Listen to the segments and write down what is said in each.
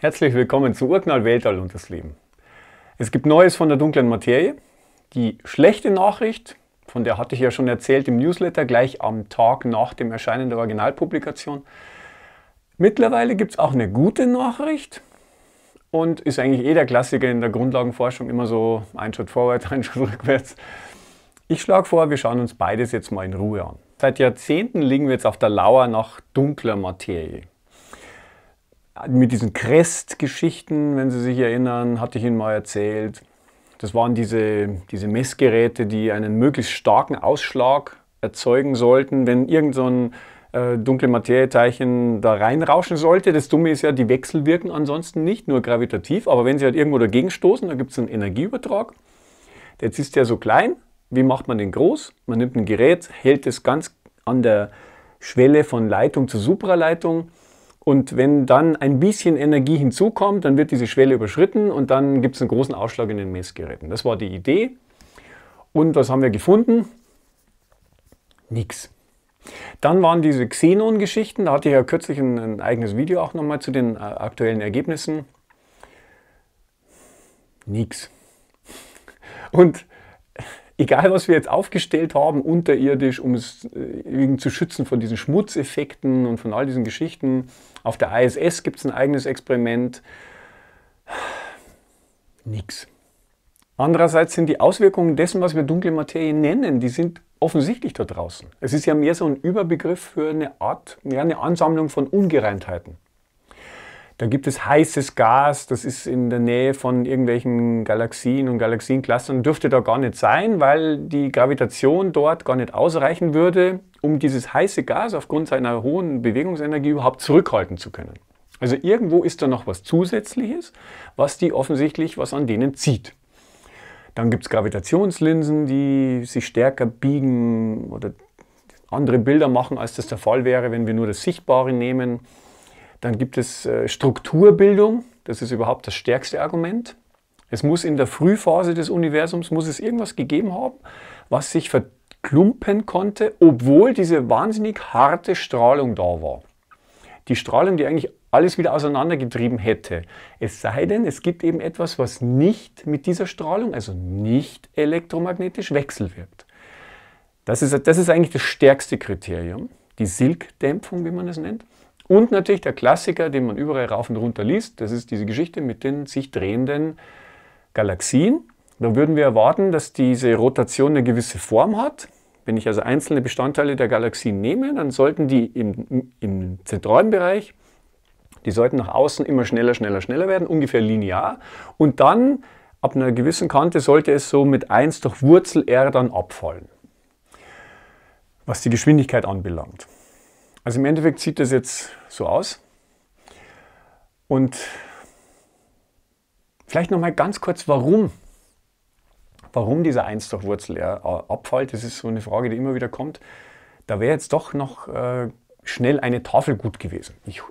Herzlich willkommen zu Urknall Weltall und das Leben. Es gibt Neues von der dunklen Materie. Die schlechte Nachricht, von der hatte ich ja schon erzählt im Newsletter, gleich am Tag nach dem Erscheinen der Originalpublikation. Mittlerweile gibt es auch eine gute Nachricht und ist eigentlich eh der Klassiker in der Grundlagenforschung immer so ein Schritt vorwärts, ein Schritt rückwärts. Ich schlage vor, wir schauen uns beides jetzt mal in Ruhe an. Seit Jahrzehnten liegen wir jetzt auf der Lauer nach dunkler Materie mit diesen Crest-Geschichten, wenn Sie sich erinnern, hatte ich Ihnen mal erzählt. Das waren diese, diese Messgeräte, die einen möglichst starken Ausschlag erzeugen sollten, wenn irgend so ein äh, dunkle Materieteilchen da reinrauschen sollte. Das Dumme ist ja, die Wechsel ansonsten nicht, nur gravitativ, aber wenn sie halt irgendwo dagegen stoßen, dann gibt es einen Energieübertrag. Jetzt ist der so klein, wie macht man den groß? Man nimmt ein Gerät, hält es ganz an der Schwelle von Leitung zu Supraleitung und wenn dann ein bisschen Energie hinzukommt, dann wird diese Schwelle überschritten und dann gibt es einen großen Ausschlag in den Messgeräten. Das war die Idee. Und was haben wir gefunden? Nix. Dann waren diese Xenon-Geschichten, da hatte ich ja kürzlich ein, ein eigenes Video auch nochmal zu den äh, aktuellen Ergebnissen. Nix. Und egal was wir jetzt aufgestellt haben, unterirdisch, um es äh, irgendwie zu schützen von diesen Schmutzeffekten und von all diesen Geschichten. Auf der ISS gibt es ein eigenes Experiment. Nix. Andererseits sind die Auswirkungen dessen, was wir dunkle Materie nennen, die sind offensichtlich da draußen. Es ist ja mehr so ein Überbegriff für eine Art, ja, eine Ansammlung von Ungereimtheiten. Da gibt es heißes Gas, das ist in der Nähe von irgendwelchen Galaxien und Galaxienklustern, dürfte da gar nicht sein, weil die Gravitation dort gar nicht ausreichen würde, um dieses heiße Gas aufgrund seiner hohen Bewegungsenergie überhaupt zurückhalten zu können. Also irgendwo ist da noch was Zusätzliches, was die offensichtlich was an denen zieht. Dann gibt es Gravitationslinsen, die sich stärker biegen oder andere Bilder machen, als das der Fall wäre, wenn wir nur das Sichtbare nehmen. Dann gibt es äh, Strukturbildung. Das ist überhaupt das stärkste Argument. Es muss in der Frühphase des Universums muss es irgendwas gegeben haben, was sich verklumpen konnte, obwohl diese wahnsinnig harte Strahlung da war. Die Strahlung, die eigentlich alles wieder auseinandergetrieben hätte. Es sei denn, es gibt eben etwas, was nicht mit dieser Strahlung, also nicht elektromagnetisch wechselwirkt. Das ist, das ist eigentlich das stärkste Kriterium, die Silkdämpfung, wie man es nennt. Und natürlich der Klassiker, den man überall rauf und runter liest, das ist diese Geschichte mit den sich drehenden Galaxien. Da würden wir erwarten, dass diese Rotation eine gewisse Form hat. Wenn ich also einzelne Bestandteile der Galaxien nehme, dann sollten die im, im zentralen Bereich, die sollten nach außen immer schneller, schneller, schneller werden, ungefähr linear. Und dann ab einer gewissen Kante sollte es so mit 1 durch Wurzel r dann abfallen, was die Geschwindigkeit anbelangt. Also im Endeffekt sieht das jetzt so aus. Und vielleicht nochmal ganz kurz, warum? Warum dieser Einstochwurzel ja, äh, Abfall? Das ist so eine Frage, die immer wieder kommt. Da wäre jetzt doch noch äh, schnell eine Tafel gut gewesen. Ich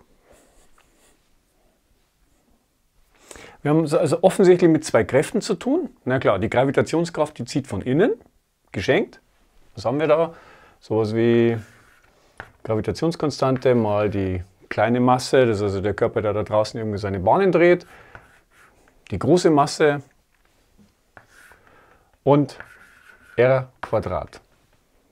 Wir haben es also offensichtlich mit zwei Kräften zu tun. Na klar, die Gravitationskraft, die zieht von innen, geschenkt. Was haben wir da? Sowas wie Gravitationskonstante mal die kleine Masse, das ist also der Körper, der da draußen irgendwie seine Bahnen dreht, die große Masse und R Quadrat.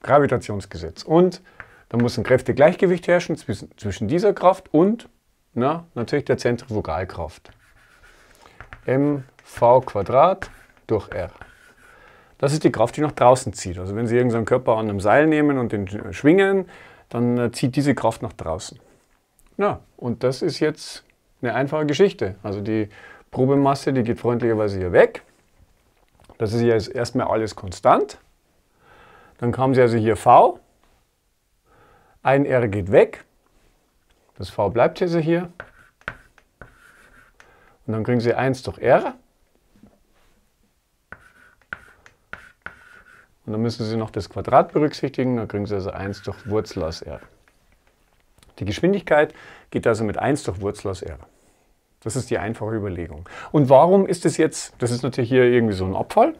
Gravitationsgesetz. Und da muss ein Kräftegleichgewicht herrschen zwischen dieser Kraft und na, natürlich der Zentrifugalkraft. mv Quadrat durch R. Das ist die Kraft, die nach draußen zieht. Also wenn Sie irgendeinen Körper an einem Seil nehmen und den schwingen, dann äh, zieht diese Kraft nach draußen. Ja, und das ist jetzt eine einfache Geschichte. Also die Probemasse, die geht freundlicherweise hier weg. Das ist jetzt erstmal alles konstant. Dann kam sie also hier V. Ein R geht weg. Das V bleibt also hier. Und dann kriegen Sie 1 durch R. Und dann müssen Sie noch das Quadrat berücksichtigen, dann kriegen Sie also 1 durch Wurzel aus r. Die Geschwindigkeit geht also mit 1 durch Wurzel aus r. Das ist die einfache Überlegung. Und warum ist es jetzt, das ist natürlich hier irgendwie so ein Abfall,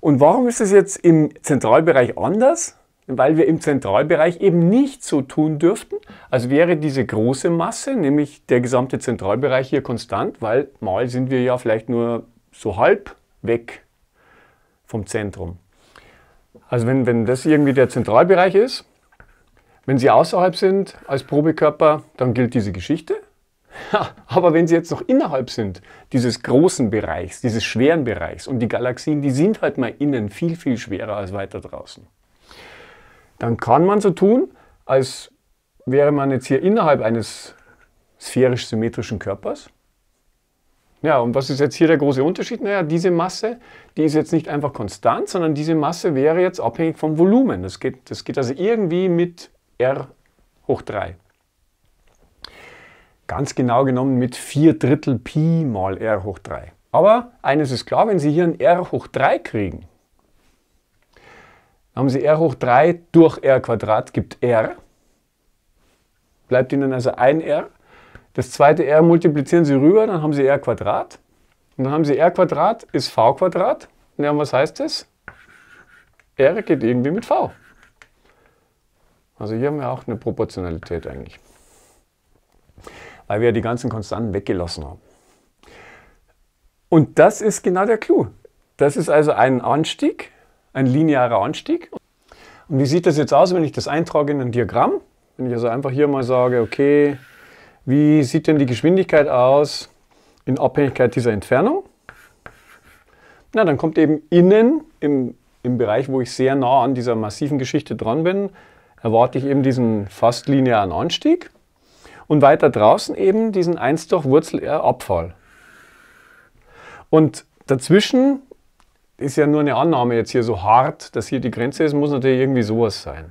und warum ist es jetzt im Zentralbereich anders? Weil wir im Zentralbereich eben nicht so tun dürften, als wäre diese große Masse, nämlich der gesamte Zentralbereich hier konstant, weil mal sind wir ja vielleicht nur so halb weg vom Zentrum. Also wenn, wenn das irgendwie der Zentralbereich ist, wenn Sie außerhalb sind als Probekörper, dann gilt diese Geschichte. aber wenn Sie jetzt noch innerhalb sind, dieses großen Bereichs, dieses schweren Bereichs und die Galaxien, die sind halt mal innen viel, viel schwerer als weiter draußen, dann kann man so tun, als wäre man jetzt hier innerhalb eines sphärisch-symmetrischen Körpers ja, und was ist jetzt hier der große Unterschied? Naja, diese Masse, die ist jetzt nicht einfach konstant, sondern diese Masse wäre jetzt abhängig vom Volumen. Das geht, das geht also irgendwie mit R hoch 3. Ganz genau genommen mit 4 Drittel Pi mal R hoch 3. Aber eines ist klar, wenn Sie hier ein R hoch 3 kriegen, dann haben Sie R hoch 3 durch R Quadrat gibt R. Bleibt Ihnen also ein R. Das zweite r multiplizieren Sie rüber, dann haben Sie r Quadrat. Und dann haben Sie r Quadrat ist v Quadrat. Und dann, was heißt das? r geht irgendwie mit v. Also hier haben wir auch eine Proportionalität eigentlich. Weil wir ja die ganzen Konstanten weggelassen haben. Und das ist genau der Clou. Das ist also ein Anstieg, ein linearer Anstieg. Und wie sieht das jetzt aus, wenn ich das eintrage in ein Diagramm? Wenn ich also einfach hier mal sage, okay, wie sieht denn die Geschwindigkeit aus in Abhängigkeit dieser Entfernung? Na, dann kommt eben innen, im, im Bereich, wo ich sehr nah an dieser massiven Geschichte dran bin, erwarte ich eben diesen fast linearen Anstieg und weiter draußen eben diesen 1 durch Wurzel R Abfall. Und dazwischen ist ja nur eine Annahme jetzt hier so hart, dass hier die Grenze ist, muss natürlich irgendwie sowas sein.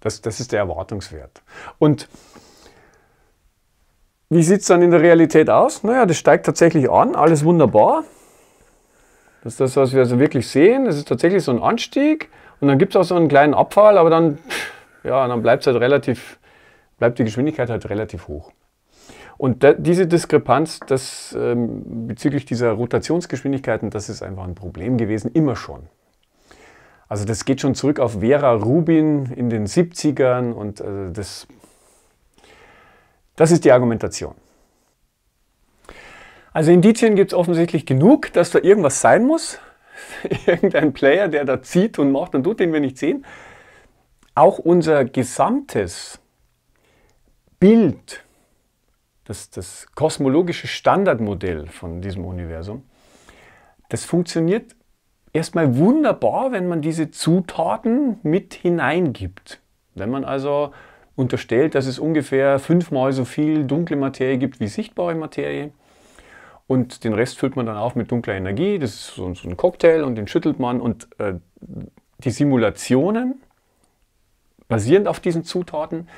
Das, das ist der Erwartungswert. Und wie sieht es dann in der Realität aus? Naja, das steigt tatsächlich an, alles wunderbar. Das ist das, was wir also wirklich sehen. Es ist tatsächlich so ein Anstieg und dann gibt es auch so einen kleinen Abfall, aber dann, ja, dann bleibt halt relativ, bleibt die Geschwindigkeit halt relativ hoch. Und da, diese Diskrepanz das, ähm, bezüglich dieser Rotationsgeschwindigkeiten, das ist einfach ein Problem gewesen, immer schon. Also das geht schon zurück auf Vera Rubin in den 70ern und äh, das das ist die Argumentation. Also Indizien gibt es offensichtlich genug, dass da irgendwas sein muss. Irgendein Player, der da zieht und macht und tut, den wir nicht sehen. Auch unser gesamtes Bild, das, das kosmologische Standardmodell von diesem Universum, das funktioniert erstmal wunderbar, wenn man diese Zutaten mit hineingibt. Wenn man also unterstellt, dass es ungefähr fünfmal so viel dunkle Materie gibt wie sichtbare Materie. Und den Rest füllt man dann auf mit dunkler Energie. Das ist so, ein Cocktail und den schüttelt man. Und äh, die Simulationen, basierend auf diesen Zutaten,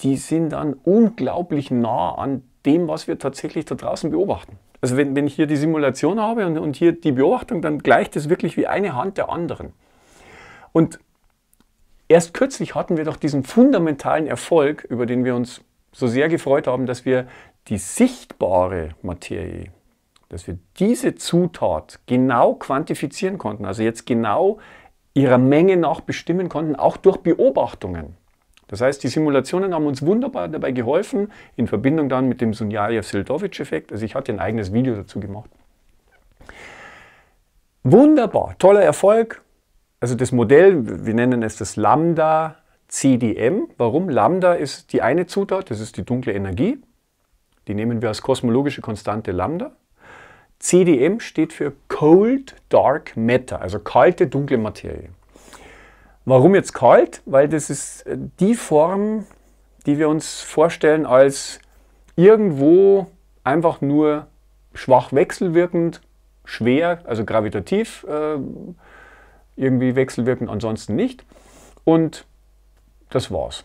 die sind dann unglaublich nah an dem, was wir tatsächlich da draußen beobachten. Also wenn, wenn ich hier die Simulation habe und, und hier die Beobachtung, dann gleicht es wirklich wie eine Hand der anderen. Und Erst kürzlich hatten wir doch diesen fundamentalen Erfolg, über den wir uns so sehr gefreut haben, dass wir die sichtbare Materie, dass wir diese Zutat genau quantifizieren konnten, also jetzt genau ihrer Menge nach bestimmen konnten, auch durch Beobachtungen. Das heißt, die Simulationen haben uns wunderbar dabei geholfen, in Verbindung dann mit dem Sunyaev-Sildowitsch-Effekt. Also ich hatte ein eigenes Video dazu gemacht. Wunderbar, toller Erfolg, also das Modell, wir nennen es das Lambda CDM. Warum? Lambda ist die eine Zutat, das ist die dunkle Energie. Die nehmen wir als kosmologische Konstante Lambda. CDM steht für Cold Dark Matter, also kalte dunkle Materie. Warum jetzt kalt? Weil das ist äh, die Form, die wir uns vorstellen als irgendwo einfach nur schwach wechselwirkend, schwer, also gravitativ äh, irgendwie wechselwirken, ansonsten nicht. Und das war's.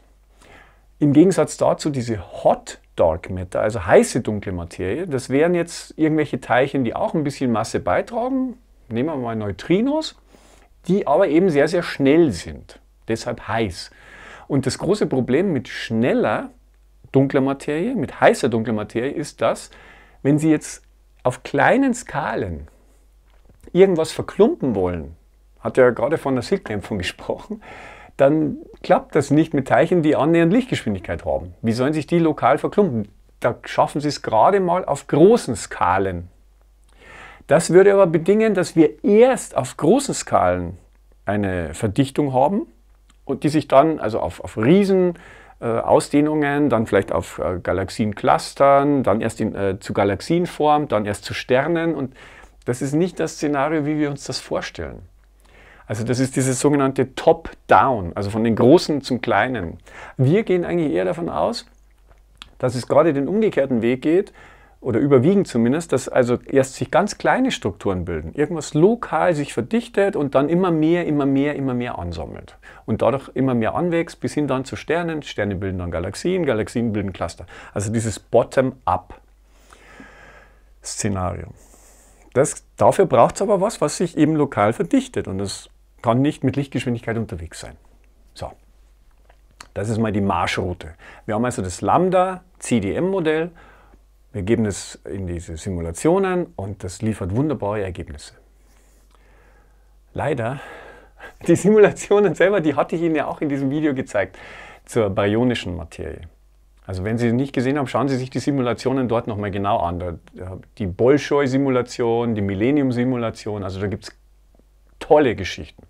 Im Gegensatz dazu diese Hot Dark Matter, also heiße dunkle Materie, das wären jetzt irgendwelche Teilchen, die auch ein bisschen Masse beitragen. Nehmen wir mal Neutrinos, die aber eben sehr, sehr schnell sind. Deshalb heiß. Und das große Problem mit schneller dunkler Materie, mit heißer dunkler Materie, ist, dass, wenn Sie jetzt auf kleinen Skalen irgendwas verklumpen wollen, hat ja gerade von der Silkdämpfung gesprochen, dann klappt das nicht mit Teilchen, die annähernd Lichtgeschwindigkeit haben. Wie sollen sich die lokal verklumpen? Da schaffen sie es gerade mal auf großen Skalen. Das würde aber bedingen, dass wir erst auf großen Skalen eine Verdichtung haben und die sich dann also auf, auf Riesen, äh, Ausdehnungen, dann vielleicht auf äh, Galaxienclustern, dann erst in, äh, zu Galaxienform, dann erst zu Sternen. Und das ist nicht das Szenario, wie wir uns das vorstellen. Also das ist dieses sogenannte Top-Down, also von den Großen zum Kleinen. Wir gehen eigentlich eher davon aus, dass es gerade den umgekehrten Weg geht, oder überwiegend zumindest, dass also erst sich ganz kleine Strukturen bilden, irgendwas lokal sich verdichtet und dann immer mehr, immer mehr, immer mehr ansammelt und dadurch immer mehr anwächst bis hin dann zu Sternen. Sterne bilden dann Galaxien, Galaxien bilden Cluster. Also dieses Bottom-up-Szenario. Dafür braucht es aber was, was sich eben lokal verdichtet und das kann nicht mit Lichtgeschwindigkeit unterwegs sein. So, das ist mal die Marschroute. Wir haben also das Lambda-CDM-Modell. Wir geben es in diese Simulationen und das liefert wunderbare Ergebnisse. Leider, die Simulationen selber, die hatte ich Ihnen ja auch in diesem Video gezeigt, zur baryonischen Materie. Also wenn Sie es nicht gesehen haben, schauen Sie sich die Simulationen dort nochmal genau an. Die Bolschoi-Simulation, die Millennium-Simulation, also da gibt es Tolle Geschichten.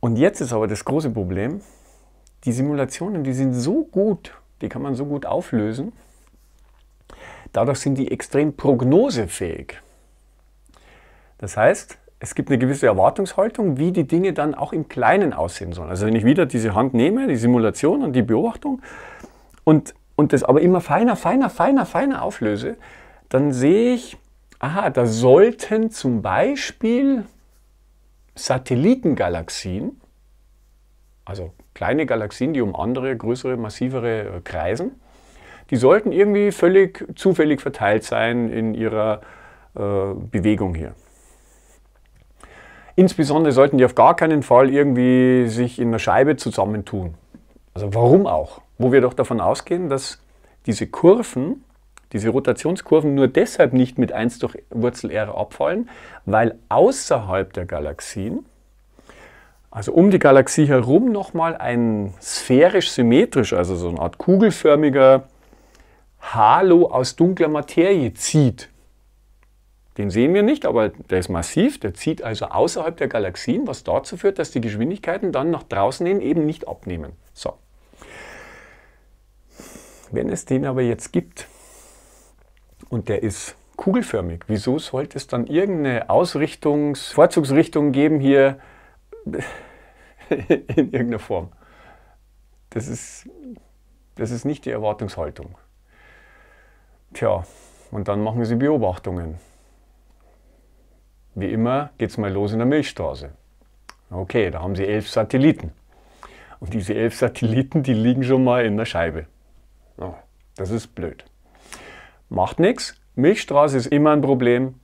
Und jetzt ist aber das große Problem, die Simulationen, die sind so gut, die kann man so gut auflösen, dadurch sind die extrem prognosefähig. Das heißt, es gibt eine gewisse Erwartungshaltung, wie die Dinge dann auch im Kleinen aussehen sollen. Also wenn ich wieder diese Hand nehme, die Simulation und die Beobachtung und, und das aber immer feiner, feiner, feiner, feiner auflöse, dann sehe ich, aha, da sollten zum Beispiel Satellitengalaxien, also kleine Galaxien, die um andere, größere, massivere äh, kreisen, die sollten irgendwie völlig zufällig verteilt sein in ihrer äh, Bewegung hier. Insbesondere sollten die auf gar keinen Fall irgendwie sich in einer Scheibe zusammentun. Also warum auch? Wo wir doch davon ausgehen, dass diese Kurven diese Rotationskurven nur deshalb nicht mit 1 durch Wurzel-R abfallen, weil außerhalb der Galaxien, also um die Galaxie herum, nochmal ein sphärisch symmetrisch, also so eine Art kugelförmiger Halo aus dunkler Materie zieht. Den sehen wir nicht, aber der ist massiv, der zieht also außerhalb der Galaxien, was dazu führt, dass die Geschwindigkeiten dann nach draußen hin eben nicht abnehmen. So. Wenn es den aber jetzt gibt, und der ist kugelförmig. Wieso sollte es dann irgendeine Ausrichtungs-, Vorzugsrichtung geben hier in irgendeiner Form? Das ist, das ist nicht die Erwartungshaltung. Tja, und dann machen sie Beobachtungen. Wie immer geht es mal los in der Milchstraße. Okay, da haben sie elf Satelliten. Und diese elf Satelliten, die liegen schon mal in der Scheibe. Oh, das ist blöd. Macht nichts. Milchstraße ist immer ein Problem.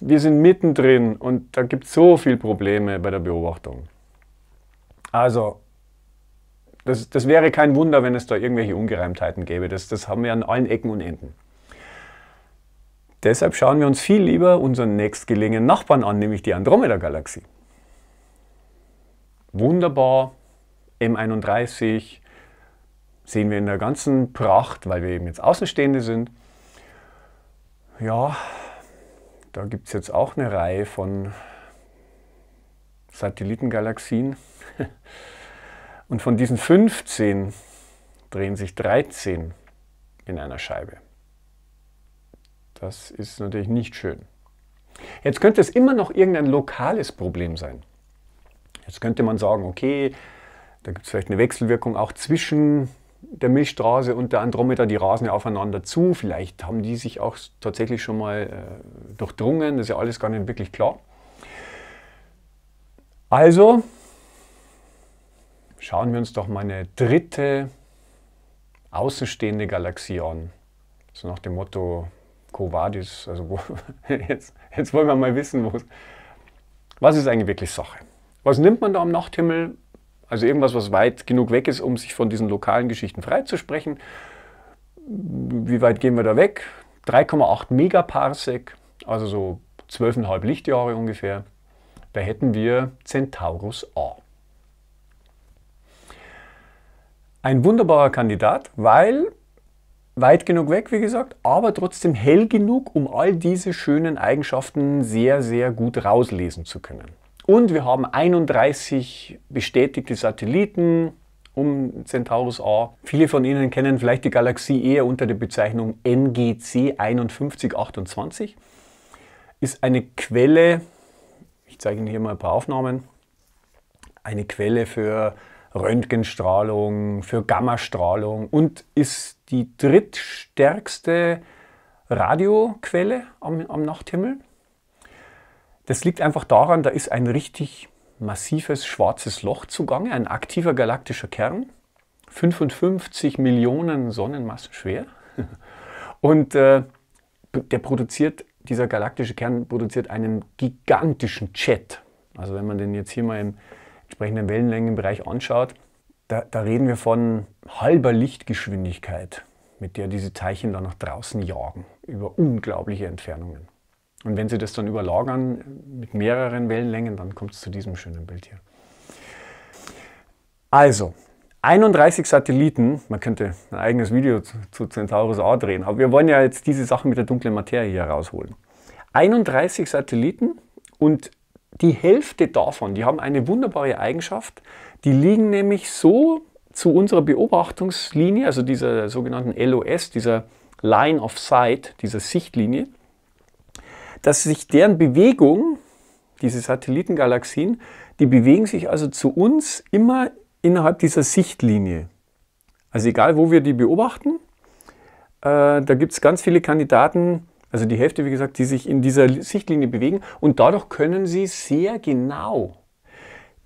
Wir sind mittendrin und da gibt es so viele Probleme bei der Beobachtung. Also, das, das wäre kein Wunder, wenn es da irgendwelche Ungereimtheiten gäbe. Das, das haben wir an allen Ecken und Enden. Deshalb schauen wir uns viel lieber unseren nächstgelegenen Nachbarn an, nämlich die Andromeda-Galaxie. Wunderbar, M31, sehen wir in der ganzen Pracht, weil wir eben jetzt Außenstehende sind. Ja, da gibt es jetzt auch eine Reihe von Satellitengalaxien. Und von diesen 15 drehen sich 13 in einer Scheibe. Das ist natürlich nicht schön. Jetzt könnte es immer noch irgendein lokales Problem sein. Jetzt könnte man sagen, okay, da gibt es vielleicht eine Wechselwirkung auch zwischen der Milchstraße und der Andromeda, die rasen ja aufeinander zu. Vielleicht haben die sich auch tatsächlich schon mal äh, durchdrungen, das ist ja alles gar nicht wirklich klar. Also schauen wir uns doch mal eine dritte außenstehende Galaxie an. So nach dem Motto Covadis, also wo, jetzt, jetzt wollen wir mal wissen, was ist eigentlich wirklich Sache. Was nimmt man da am Nachthimmel? Also irgendwas, was weit genug weg ist, um sich von diesen lokalen Geschichten freizusprechen. Wie weit gehen wir da weg? 3,8 Megaparsec, also so 12,5 Lichtjahre ungefähr. Da hätten wir Centaurus A. Ein wunderbarer Kandidat, weil weit genug weg, wie gesagt, aber trotzdem hell genug, um all diese schönen Eigenschaften sehr, sehr gut rauslesen zu können. Und wir haben 31 bestätigte Satelliten um Centaurus A. Viele von Ihnen kennen vielleicht die Galaxie eher unter der Bezeichnung NGC 5128. Ist eine Quelle, ich zeige Ihnen hier mal ein paar Aufnahmen, eine Quelle für Röntgenstrahlung, für Gammastrahlung und ist die drittstärkste Radioquelle am, am Nachthimmel. Das liegt einfach daran, da ist ein richtig massives schwarzes Loch zugange, ein aktiver galaktischer Kern, 55 Millionen Sonnenmassen schwer. Und äh, der produziert, dieser galaktische Kern produziert einen gigantischen Chat. Also wenn man den jetzt hier mal im entsprechenden Wellenlängenbereich anschaut, da, da reden wir von halber Lichtgeschwindigkeit, mit der diese Teilchen dann nach draußen jagen, über unglaubliche Entfernungen. Und wenn Sie das dann überlagern äh, mit mehreren Wellenlängen, dann kommt es zu diesem schönen Bild hier. Also, 31 Satelliten, man könnte ein eigenes Video zu, Centaurus A drehen, aber wir wollen ja jetzt diese Sachen mit der dunklen Materie hier rausholen. 31 Satelliten und die Hälfte davon, die haben eine wunderbare Eigenschaft, die liegen nämlich so zu unserer Beobachtungslinie, also dieser sogenannten LOS, dieser Line of Sight, dieser Sichtlinie, dass sich deren Bewegung, diese Satellitengalaxien, die bewegen sich also zu uns immer innerhalb dieser Sichtlinie. Also egal, wo wir die beobachten, äh, da gibt es ganz viele Kandidaten, also die Hälfte, wie gesagt, die sich in dieser Sichtlinie bewegen und dadurch können sie sehr genau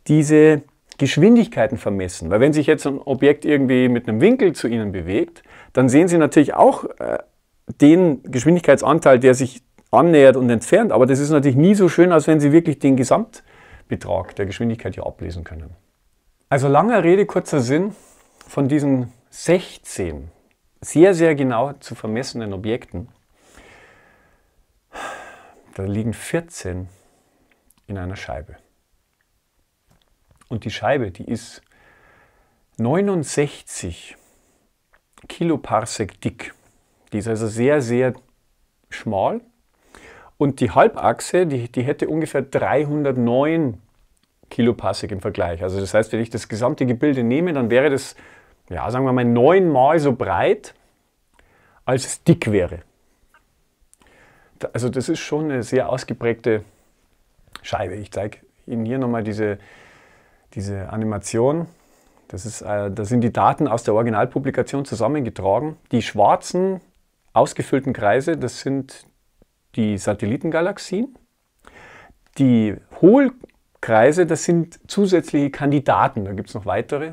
diese Geschwindigkeiten vermessen. Weil wenn sich jetzt ein Objekt irgendwie mit einem Winkel zu ihnen bewegt, dann sehen sie natürlich auch äh, den Geschwindigkeitsanteil, der sich annähert und entfernt. Aber das ist natürlich nie so schön, als wenn Sie wirklich den Gesamtbetrag der Geschwindigkeit hier ablesen können. Also langer Rede, kurzer Sinn, von diesen 16 sehr, sehr genau zu vermessenen Objekten, da liegen 14 in einer Scheibe. Und die Scheibe, die ist 69 Kiloparsec dick. Die ist also sehr, sehr schmal und die Halbachse, die, die hätte ungefähr 309 Kilopasek im Vergleich. Also das heißt, wenn ich das gesamte Gebilde nehme, dann wäre das, ja, sagen wir mal, neunmal so breit, als es dick wäre. Also das ist schon eine sehr ausgeprägte Scheibe. Ich zeige Ihnen hier nochmal diese, diese Animation. Das ist, äh, da sind die Daten aus der Originalpublikation zusammengetragen. Die schwarzen ausgefüllten Kreise, das sind die Satellitengalaxien. Die Hohlkreise, das sind zusätzliche Kandidaten. Da gibt es noch weitere,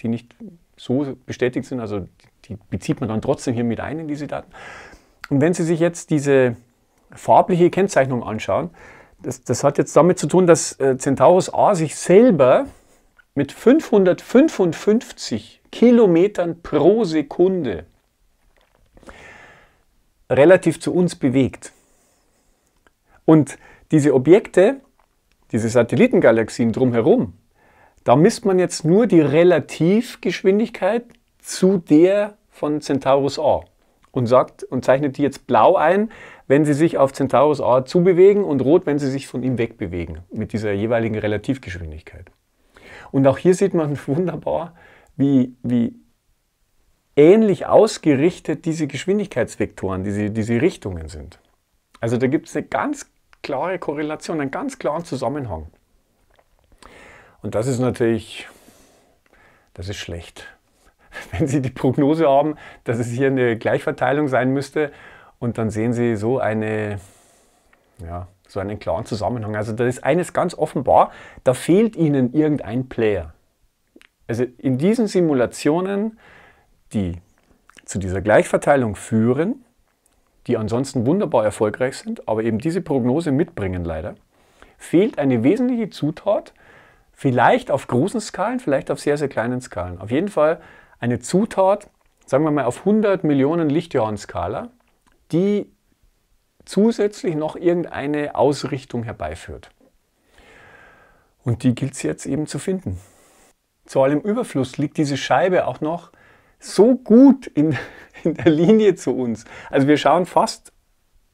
die nicht so bestätigt sind. Also die bezieht man dann trotzdem hier mit ein in diese Daten. Und wenn Sie sich jetzt diese farbliche Kennzeichnung anschauen, das, das hat jetzt damit zu tun, dass äh, Centaurus A sich selber mit 555 Kilometern pro Sekunde relativ zu uns bewegt. Und diese Objekte, diese Satellitengalaxien drumherum, da misst man jetzt nur die Relativgeschwindigkeit zu der von Centaurus A und sagt und zeichnet die jetzt blau ein, wenn sie sich auf Centaurus A zubewegen und rot, wenn sie sich von ihm wegbewegen mit dieser jeweiligen Relativgeschwindigkeit. Und auch hier sieht man wunderbar, wie, wie ähnlich ausgerichtet diese Geschwindigkeitsvektoren, diese, diese Richtungen sind. Also da gibt es eine ganz klare Korrelation, einen ganz klaren Zusammenhang. Und das ist natürlich, das ist schlecht. Wenn Sie die Prognose haben, dass es hier eine Gleichverteilung sein müsste und dann sehen Sie so, eine, ja, so einen klaren Zusammenhang. Also da ist eines ganz offenbar, da fehlt Ihnen irgendein Player. Also in diesen Simulationen, die zu dieser Gleichverteilung führen, die ansonsten wunderbar erfolgreich sind, aber eben diese Prognose mitbringen leider, fehlt eine wesentliche Zutat, vielleicht auf großen Skalen, vielleicht auf sehr, sehr kleinen Skalen. Auf jeden Fall eine Zutat, sagen wir mal auf 100 Millionen Lichtjahren-Skala, die zusätzlich noch irgendeine Ausrichtung herbeiführt. Und die gilt es jetzt eben zu finden. Zu allem Überfluss liegt diese Scheibe auch noch so gut in, in der Linie zu uns. Also wir schauen fast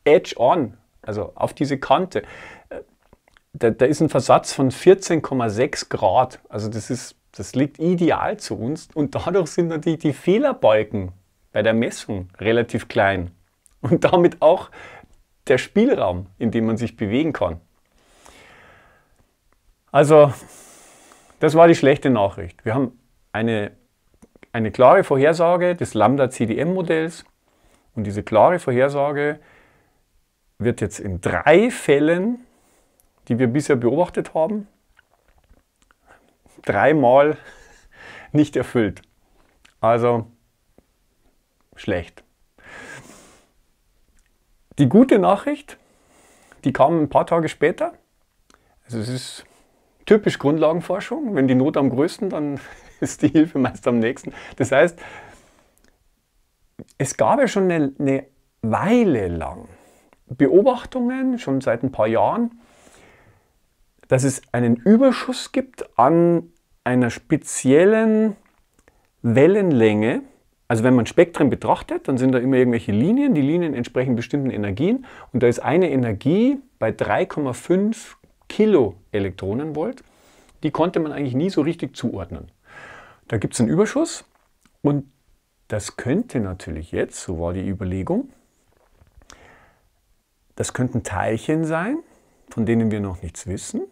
edge on, also auf diese Kante. Äh, da, da ist ein Versatz von 14,6 Grad. Also das, ist, das liegt ideal zu uns und dadurch sind natürlich die Fehlerbalken bei der Messung relativ klein und damit auch der Spielraum, in dem man sich bewegen kann. Also, das war die schlechte Nachricht. Wir haben eine eine klare Vorhersage des Lambda-CDM-Modells. Und diese klare Vorhersage wird jetzt in drei Fällen, die wir bisher beobachtet haben, dreimal nicht erfüllt. Also schlecht. Die gute Nachricht, die kam ein paar Tage später. Also es ist Typisch Grundlagenforschung, wenn die Not am größten, dann ist die Hilfe meist am nächsten. Das heißt, es gab ja schon eine, eine Weile lang Beobachtungen, schon seit ein paar Jahren, dass es einen Überschuss gibt an einer speziellen Wellenlänge. Also wenn man Spektren betrachtet, dann sind da immer irgendwelche Linien. Die Linien entsprechen bestimmten Energien. Und da ist eine Energie bei 3,5 Kiloelektronenvolt, die konnte man eigentlich nie so richtig zuordnen. Da gibt es einen Überschuss und das könnte natürlich jetzt, so war die Überlegung, das könnten Teilchen sein, von denen wir noch nichts wissen,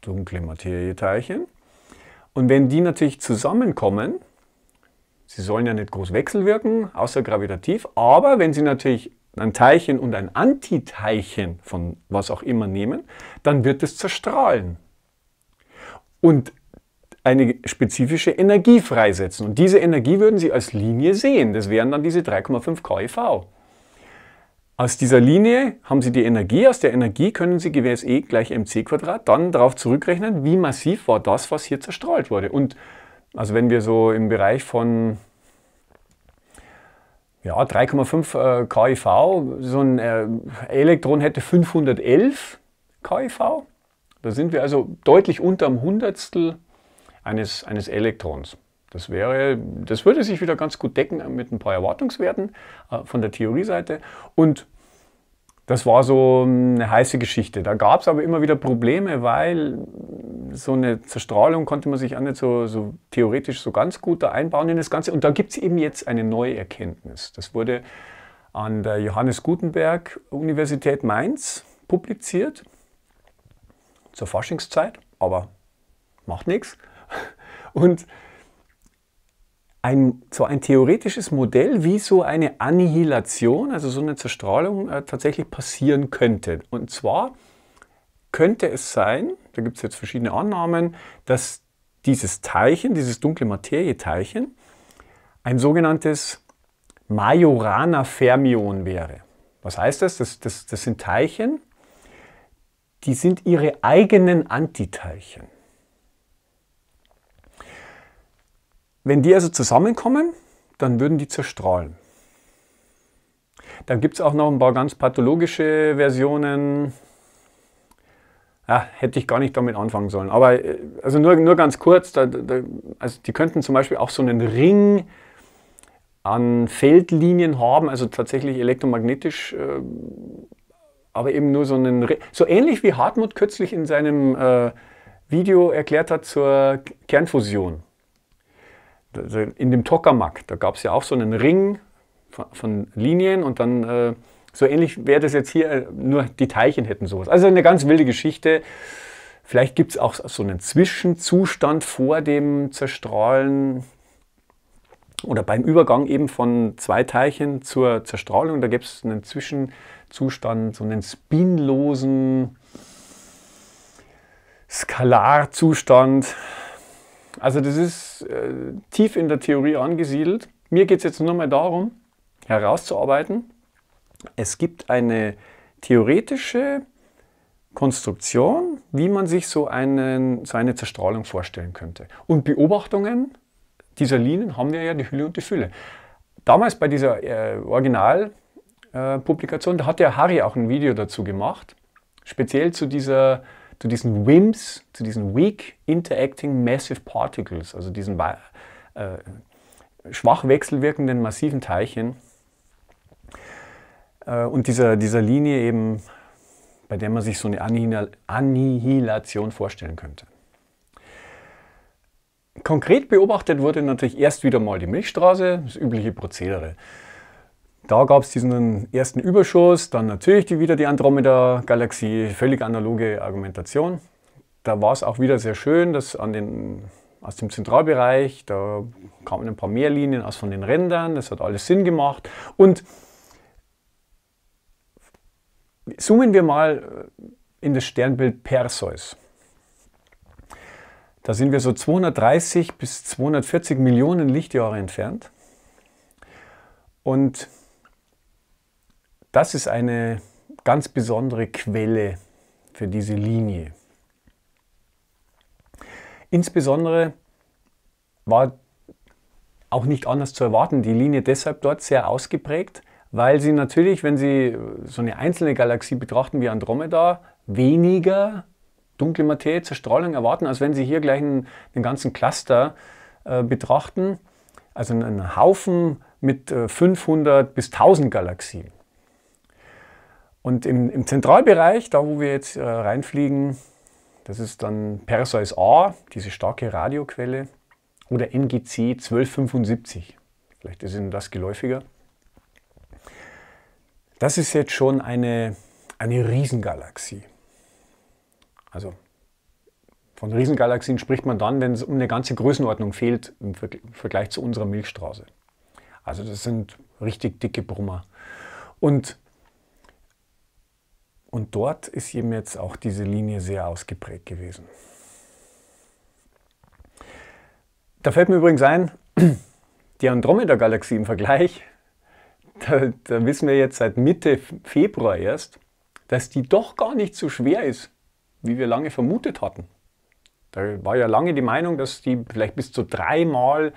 dunkle Materieteilchen. Und wenn die natürlich zusammenkommen, sie sollen ja nicht groß wechselwirken, außer gravitativ, aber wenn sie natürlich ein Teilchen und ein Antiteilchen von was auch immer nehmen, dann wird es zerstrahlen und eine spezifische Energie freisetzen. Und diese Energie würden Sie als Linie sehen. Das wären dann diese 3,5 keV. Aus dieser Linie haben Sie die Energie, aus der Energie können Sie gewährs E gleich mc Quadrat dann darauf zurückrechnen, wie massiv war das, was hier zerstrahlt wurde. Und also wenn wir so im Bereich von ja, 3,5 äh, KIV. So ein äh, Elektron hätte 511 KIV. Da sind wir also deutlich unter dem Hundertstel eines, eines Elektrons. Das, wäre, das würde sich wieder ganz gut decken mit ein paar Erwartungswerten äh, von der Theorieseite. Und das war so hm, eine heiße Geschichte. Da gab es aber immer wieder Probleme, weil so eine Zerstrahlung konnte man sich auch nicht so, so theoretisch so ganz gut da einbauen in das Ganze. Und da gibt es eben jetzt eine neue Erkenntnis. Das wurde an der Johannes Gutenberg Universität Mainz publiziert zur Faschingszeit, aber macht nichts. Und ein, so ein theoretisches Modell, wie so eine Annihilation, also so eine Zerstrahlung äh, tatsächlich passieren könnte. Und zwar könnte es sein, da gibt es jetzt verschiedene Annahmen, dass dieses Teilchen, dieses dunkle Materieteilchen, ein sogenanntes Majorana-Fermion wäre. Was heißt das? Das, das? das sind Teilchen, die sind ihre eigenen Antiteilchen. Wenn die also zusammenkommen, dann würden die zerstrahlen. Dann gibt es auch noch ein paar ganz pathologische Versionen. Ja, hätte ich gar nicht damit anfangen sollen. Aber äh, also nur, nur ganz kurz, da, da, also die könnten zum Beispiel auch so einen Ring an Feldlinien haben, also tatsächlich elektromagnetisch, äh, aber eben nur so einen, Re so ähnlich wie Hartmut kürzlich in seinem äh, Video erklärt hat zur Kernfusion. Also in dem Tokamak, da gab es ja auch so einen Ring von, von Linien und dann äh, so ähnlich wäre das jetzt hier, äh, nur die Teilchen hätten sowas. Also eine ganz wilde Geschichte. Vielleicht gibt es auch so einen Zwischenzustand vor dem Zerstrahlen oder beim Übergang eben von zwei Teilchen zur Zerstrahlung. Da gibt es einen Zwischenzustand, so einen spinlosen Skalarzustand. Also das ist äh, tief in der Theorie angesiedelt. Mir geht es jetzt nur mal darum, herauszuarbeiten, es gibt eine theoretische Konstruktion, wie man sich so, einen, so eine Zerstrahlung vorstellen könnte. Und Beobachtungen dieser Linien haben wir ja die Hülle und die Fülle. Damals bei dieser äh, Originalpublikation, äh, da hat der Harry auch ein Video dazu gemacht, speziell zu dieser zu diesen WIMPs, zu diesen Weak Interacting Massive Particles, also diesen äh, schwach wechselwirkenden massiven Teilchen äh, und dieser, dieser Linie eben, bei der man sich so eine Annihil Annihilation vorstellen könnte. Konkret beobachtet wurde natürlich erst wieder mal die Milchstraße, das übliche Prozedere. Da gab es diesen ersten Überschuss, dann natürlich wieder die Andromeda-Galaxie, völlig analoge Argumentation. Da war es auch wieder sehr schön, dass an den, aus dem Zentralbereich, da kamen ein paar mehr Linien als von den Rändern, das hat alles Sinn gemacht. Und zoomen wir mal äh, in das Sternbild Perseus. Da sind wir so 230 bis 240 Millionen Lichtjahre entfernt. Und das ist eine ganz besondere Quelle für diese Linie. Insbesondere war auch nicht anders zu erwarten, die Linie deshalb dort sehr ausgeprägt, weil sie natürlich, wenn Sie so eine einzelne Galaxie betrachten wie Andromeda, weniger dunkle Materie, Zerstrahlung erwarten, als wenn Sie hier gleich einen, einen ganzen Cluster äh, betrachten, also einen Haufen mit äh, 500 bis 1000 Galaxien. Und im, im Zentralbereich, da wo wir jetzt äh, reinfliegen, das ist dann Perseus A, diese starke Radioquelle, oder NGC 1275. Vielleicht ist Ihnen das geläufiger. Das ist jetzt schon eine, eine Riesengalaxie. Also von Riesengalaxien spricht man dann, wenn es um eine ganze Größenordnung fehlt im Vergleich zu unserer Milchstraße. Also das sind richtig dicke Brummer. Und und dort ist eben jetzt auch diese Linie sehr ausgeprägt gewesen. Da fällt mir übrigens ein, die Andromeda-Galaxie im Vergleich, da, da, wissen wir jetzt seit Mitte Februar erst, dass die doch gar nicht so schwer ist, wie wir lange vermutet hatten. Da war ja lange die Meinung, dass die vielleicht bis zu dreimal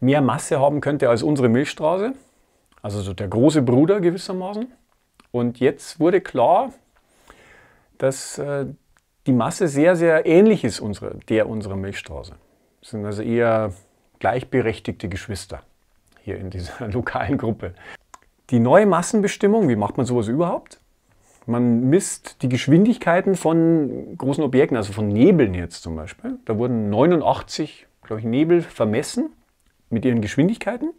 mehr Masse haben könnte als unsere Milchstraße, also so der große Bruder gewissermaßen. Und jetzt wurde klar, dass äh, die Masse sehr, sehr ähnlich ist unsere, der unserer Milchstraße. Das sind also eher gleichberechtigte Geschwister hier in dieser lokalen Gruppe. Die neue Massenbestimmung, wie macht man sowas überhaupt? Man misst die Geschwindigkeiten von großen Objekten, also von Nebeln jetzt zum Beispiel. Da wurden 89, glaube ich, Nebel vermessen mit ihren Geschwindigkeiten.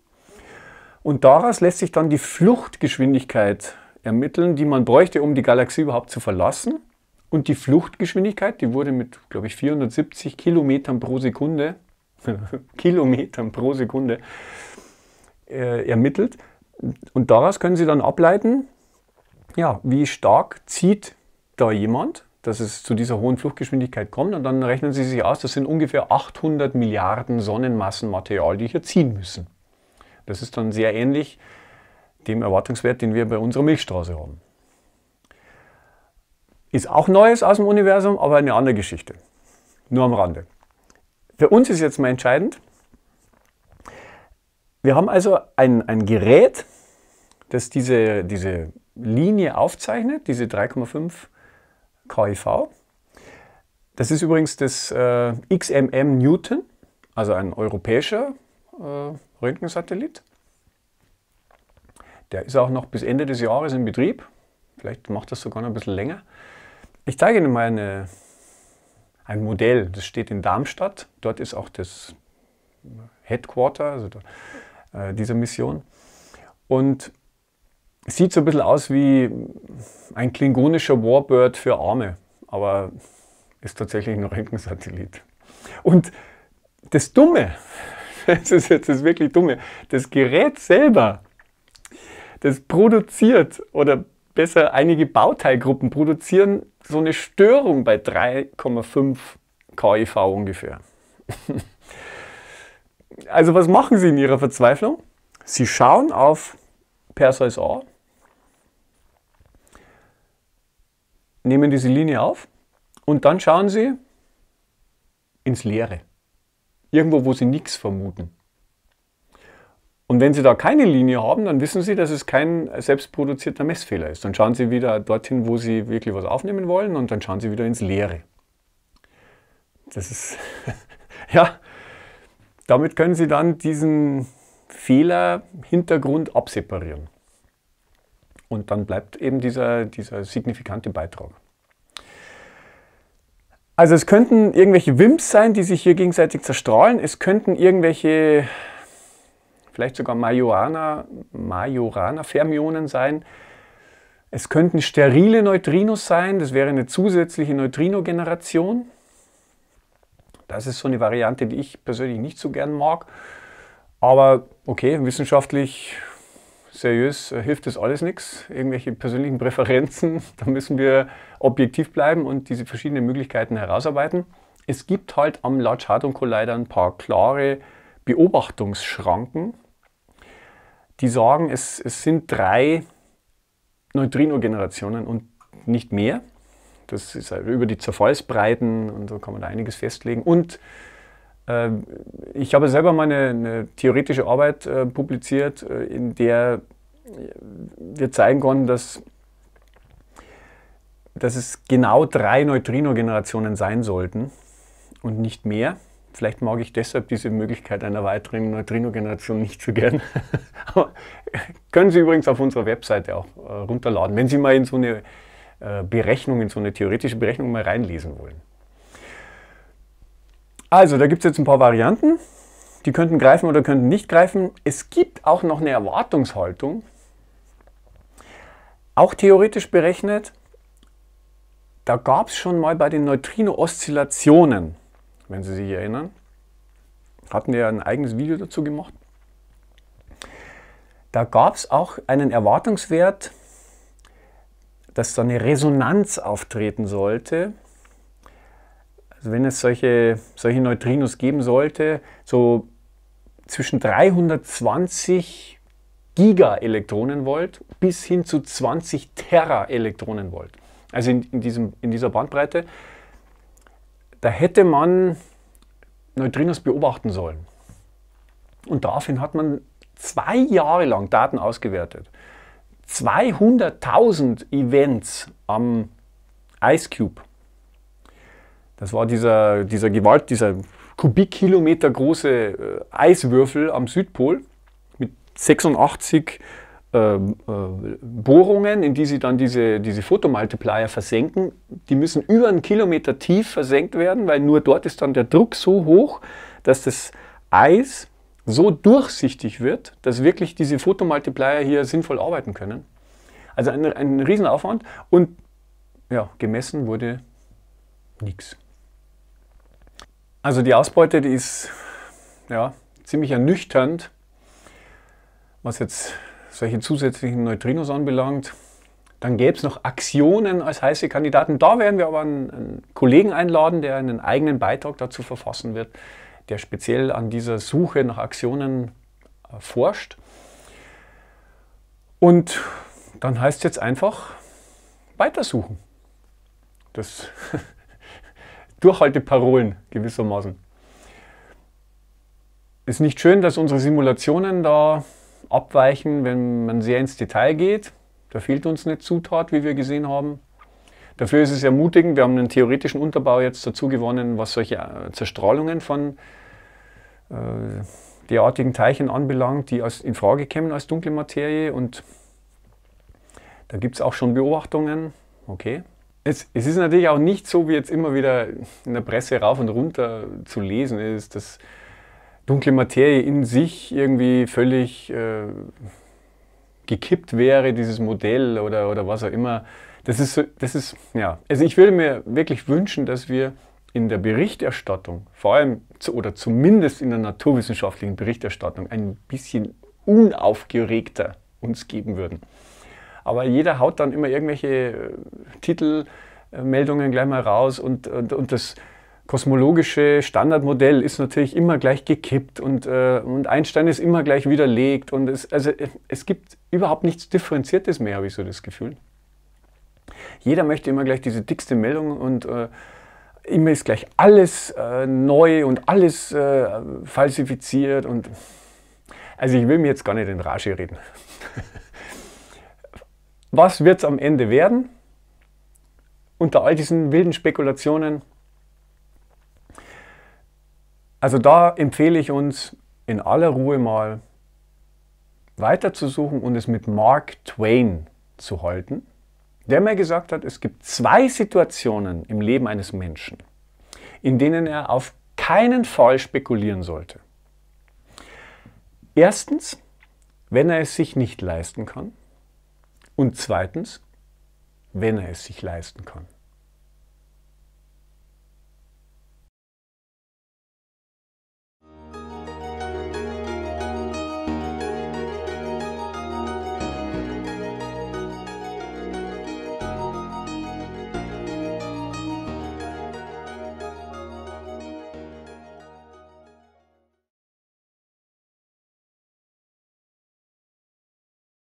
Und daraus lässt sich dann die Fluchtgeschwindigkeit ermitteln, die man bräuchte, um die Galaxie überhaupt zu verlassen. Und die Fluchtgeschwindigkeit, die wurde mit, glaube ich, 470 Kilometern pro Sekunde, Kilometern pro Sekunde äh, ermittelt. Und daraus können Sie dann ableiten, ja, wie stark zieht da jemand, dass es zu dieser hohen Fluchtgeschwindigkeit kommt. Und dann rechnen Sie sich aus, das sind ungefähr 800 Milliarden Sonnenmassenmaterial, die hier ziehen müssen. Das ist dann sehr ähnlich dem Erwartungswert, den wir bei unserer Milchstraße haben. Ist auch Neues aus dem Universum, aber eine andere Geschichte. Nur am Rande. Für uns ist jetzt mal entscheidend, wir haben also ein, ein Gerät, das diese, diese Linie aufzeichnet, diese 3,5 KIV. Das ist übrigens das äh, XMM Newton, also ein europäischer äh, Röntgensatellit. Der ist auch noch bis Ende des Jahres in Betrieb. Vielleicht macht das sogar noch ein bisschen länger. Ich zeige Ihnen mal eine, ein Modell. Das steht in Darmstadt. Dort ist auch das Headquarter also da, äh, dieser Mission. Und sieht so ein bisschen aus wie ein klingonischer Warbird für Arme, aber ist tatsächlich ein Röntgensatellit. Und das Dumme, das ist jetzt das wirklich Dumme, das Gerät selber das produziert oder besser einige Bauteilgruppen produzieren so eine Störung bei 3,5 KIV e ungefähr. also was machen sie in ihrer Verzweiflung? Sie schauen auf Perseus A, nehmen diese Linie auf und dann schauen sie ins Leere. Irgendwo, wo sie nichts vermuten. Und wenn Sie da keine Linie haben, dann wissen Sie, dass es kein selbstproduzierter Messfehler ist. Dann schauen Sie wieder dorthin, wo Sie wirklich was aufnehmen wollen und dann schauen Sie wieder ins Leere. Das ist, ja, damit können Sie dann diesen Fehlerhintergrund abseparieren. Und dann bleibt eben dieser, dieser signifikante Beitrag. Also es könnten irgendwelche Wimps sein, die sich hier gegenseitig zerstrahlen. Es könnten irgendwelche vielleicht sogar Majorana, Majorana-Fermionen sein. Es könnten sterile Neutrinos sein, das wäre eine zusätzliche Neutrino-Generation. Das ist so eine Variante, die ich persönlich nicht so gern mag. Aber okay, wissenschaftlich seriös äh, hilft das alles nichts. Irgendwelche persönlichen Präferenzen, da müssen wir objektiv bleiben und diese verschiedenen Möglichkeiten herausarbeiten. Es gibt halt am Large Hadron Collider ein paar klare Beobachtungsschranken, die sagen, es, es sind drei Neutrino-Generationen und nicht mehr. Das ist halt über die Zerfallsbreiten und so kann man da einiges festlegen. Und äh, ich habe selber mal eine, eine theoretische Arbeit äh, publiziert, äh, in der wir zeigen konnten, dass, dass es genau drei Neutrino-Generationen sein sollten und nicht mehr. Vielleicht mag ich deshalb diese Möglichkeit einer weiteren Neutrino-Generation nicht so gern. Äh, können Sie übrigens auf unserer Webseite auch äh, runterladen, wenn Sie mal in so eine äh, Berechnung, in so eine theoretische Berechnung mal reinlesen wollen. Also, da gibt es jetzt ein paar Varianten. Die könnten greifen oder könnten nicht greifen. Es gibt auch noch eine Erwartungshaltung, auch theoretisch berechnet. Da gab es schon mal bei den Neutrino-Oszillationen wenn Sie sich erinnern. Hatten wir ein eigenes Video dazu gemacht. Da gab es auch einen Erwartungswert, dass so eine Resonanz auftreten sollte. Also wenn es solche, solche Neutrinos geben sollte, so zwischen 320 Giga-Elektronenvolt bis hin zu 20 Tera-Elektronenvolt. Also in, in, diesem, in dieser Bandbreite da hätte man Neutrinos beobachten sollen. Und daraufhin hat man zwei Jahre lang Daten ausgewertet. 200.000 Events am Ice Cube. Das war dieser, dieser Gewalt, dieser Kubikkilometer große äh, Eiswürfel am Südpol mit 86 ähm, äh, Bohrungen, in die sie dann diese, diese Photomultiplier versenken, die müssen über einen Kilometer tief versenkt werden, weil nur dort ist dann der Druck so hoch, dass das Eis so durchsichtig wird, dass wirklich diese Photomultiplier hier sinnvoll arbeiten können. Also ein, ein Riesenaufwand und ja, gemessen wurde nichts. Also die Ausbeute, die ist ja, ziemlich ernüchternd, was jetzt solche zusätzlichen Neutrinos anbelangt. Dann gäbe es noch Aktionen als heiße Kandidaten. Da werden wir aber einen, einen Kollegen einladen, der einen eigenen Beitrag dazu verfassen wird, der speziell an dieser Suche nach Aktionen äh, forscht. Und dann heißt es jetzt einfach weitersuchen. Das Durchhalteparolen gewissermaßen. Ist nicht schön, dass unsere Simulationen da abweichen, wenn man sehr ins Detail geht. Da fehlt uns eine Zutat, wie wir gesehen haben. Dafür ist es ermutigend, wir haben einen theoretischen Unterbau jetzt dazu gewonnen, was solche äh, Zerstrahlungen von äh, derartigen Teilchen anbelangt, die als, in Frage kämen als dunkle Materie. Und da gibt es auch schon Beobachtungen. Okay. Es, es, ist natürlich auch nicht so, wie jetzt immer wieder in der Presse rauf und runter zu lesen ist, dass dunkle Materie in sich irgendwie völlig äh, gekippt wäre, dieses Modell oder, oder was auch immer. Das ist, das ist, ja, also ich würde mir wirklich wünschen, dass wir in der Berichterstattung, vor allem zu, oder zumindest in der naturwissenschaftlichen Berichterstattung, ein bisschen unaufgeregter uns geben würden. Aber jeder haut dann immer irgendwelche äh, Titelmeldungen gleich mal raus und, und, und das, kosmologische Standardmodell ist natürlich immer gleich gekippt und, äh, und Einstein ist immer gleich widerlegt. Und es, also, äh, es gibt überhaupt nichts Differenziertes mehr, habe ich so das Gefühl. Jeder möchte immer gleich diese dickste Meldung und äh, immer ist gleich alles äh, neu und alles äh, falsifiziert. Und also ich will mir jetzt gar nicht in Rage reden. Was wird es am Ende werden? Unter all diesen wilden Spekulationen also da empfehle ich uns in aller Ruhe mal weiterzusuchen und es mit Mark Twain zu halten, der mir gesagt hat, es gibt zwei Situationen im Leben eines Menschen, in denen er auf keinen Fall spekulieren sollte. Erstens, wenn er es sich nicht leisten kann und zweitens, wenn er es sich leisten kann.